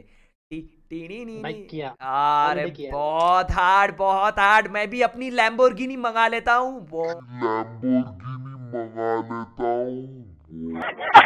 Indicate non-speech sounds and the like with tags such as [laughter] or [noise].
ठीक है अरे बहुत हार्ड बहुत हार्ड मैं भी अपनी लैम्बोर्गिनी मंगा लेता हूँ बहुत लैम्बोर्गिनी मंगा लेता हूँ [laughs]